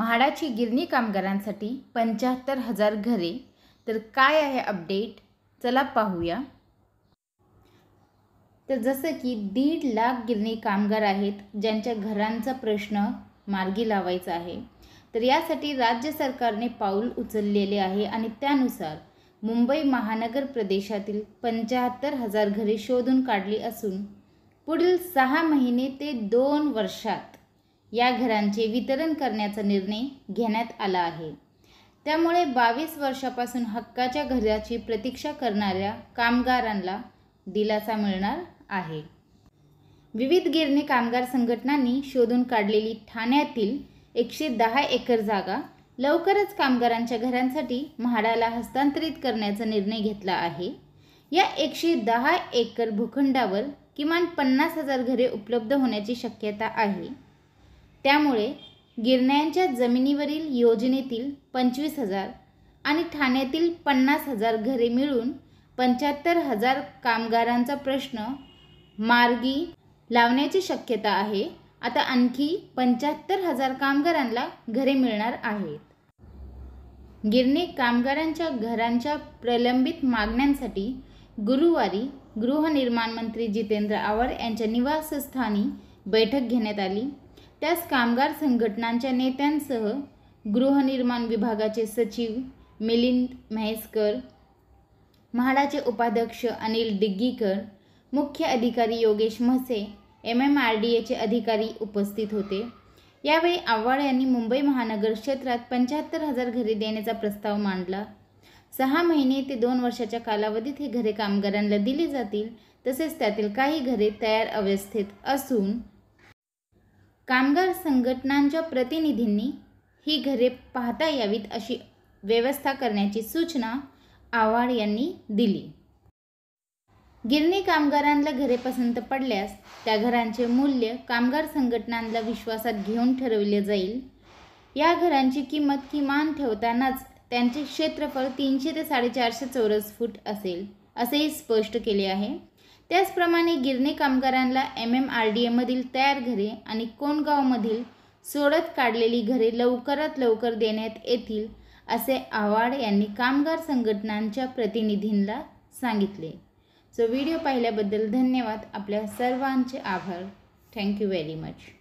म्हाडाची गिरणी कामगारांसाठी पंच्याहत्तर हजार घरे तर काय आहे अपडेट चला पाहूया तर जसं की दीड लाख गिरणी कामगार आहेत ज्यांच्या घरांचा प्रश्न मार्गी लावायचा आहे तर यासाठी राज्य सरकारने पाऊल उचललेले आहे आणि त्यानुसार मुंबई महानगर प्रदेशातील पंच्याहत्तर हजार घरे शोधून काढली असून पुढील सहा महिने ते दोन वर्षात या घरांचे वितरण करण्याचा निर्णय घेण्यात आला आहे त्यामुळे बावीस वर्षापासून हक्काच्या घराची प्रतीक्षा करणाऱ्या कामगारांना दिलासा मिळणार आहे विविध गिरणी कामगार संघटनांनी शोधून काढलेली ठाण्यातील एकशे दहा एकर जागा लवकरच कामगारांच्या घरांसाठी म्हाडाला हस्तांतरित करण्याचा निर्णय घेतला आहे या एकशे दहा एकर भूखंडावर किमान पन्नास हजार घरे उपलब्ध होण्याची शक्यता आहे त्यामुळे गिरण्यांच्या जमिनीवरील योजनेतील पंचवीस हजार आणि ठाण्यातील पन्नास हजार घरे मिळून पंच्याहत्तर हजार कामगारांचा प्रश्न मार्गी लावण्याची शक्यता आहे आता आणखी पंच्याहत्तर हजार कामगारांना घरे मिळणार आहेत गिरणे कामगारांच्या घरांच्या प्रलंबित मागण्यांसाठी गुरुवारी गृहनिर्माण मंत्री जितेंद्र आव्हाड यांच्या निवासस्थानी बैठक घेण्यात आली त्यास कामगार संघटनांच्या नेत्यांसह गृहनिर्माण विभागाचे सचिव मिलिंद म्हैसकर म्हाडाचे उपाध्यक्ष अनिल डिग्गीकर मुख्य अधिकारी Yogesh Mhase M M R D एचे अधिकारी उपस्थित होते यावेळी आव्हाड यांनी मुंबई महानगर क्षेत्रात पंच्याहत्तर हजार घरे देण्याचा प्रस्ताव मांडला सहा महिने ते दोन वर्षाच्या कालावधीत हे घरे कामगारांना दिली जातील तसेच त्यातील काही घरे तयार अवस्थेत असून कामगार संघटनांच्या प्रतिनिधींनी ही घरे पाहता यावीत अशी व्यवस्था करण्याची सूचना आव्हाड यांनी दिली गिरणी कामगारांना घरे पसंत पडल्यास त्या घरांचे मूल्य कामगार संघटनांना विश्वासात घेऊन ठरवले जाईल या घरांची किंमत किमान ठेवतानाच त्यांचे क्षेत्रफळ तीनशे ते साडेचारशे चौरस फूट असेल असेही स्पष्ट केले आहे त्याचप्रमाणे गिरणे कामगारांना एम एम आर डी एमधील तयार घरे आणि कोणगावमधील सोडत काढलेली घरे लवकरात लवकर देण्यात येतील असे आव्हाड यांनी कामगार संघटनांच्या प्रतिनिधींना सांगितले सो व्हिडिओ पाहिल्याबद्दल धन्यवाद आपल्या सर्वांचे आभार थँक्यू व्हेरी मच